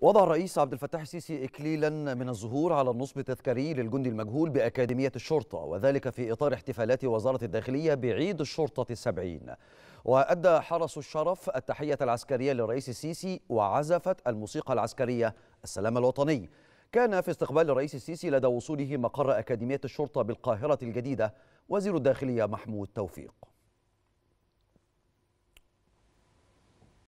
وضع الرئيس عبد الفتاح السيسي إكليلا من الزهور على النصب التذكاري للجندي المجهول بأكاديمية الشرطة وذلك في إطار احتفالات وزارة الداخلية بعيد الشرطة السبعين وأدى حرس الشرف التحية العسكرية للرئيس السيسي وعزفت الموسيقى العسكرية السلام الوطني كان في استقبال الرئيس السيسي لدى وصوله مقر أكاديمية الشرطة بالقاهرة الجديدة وزير الداخلية محمود توفيق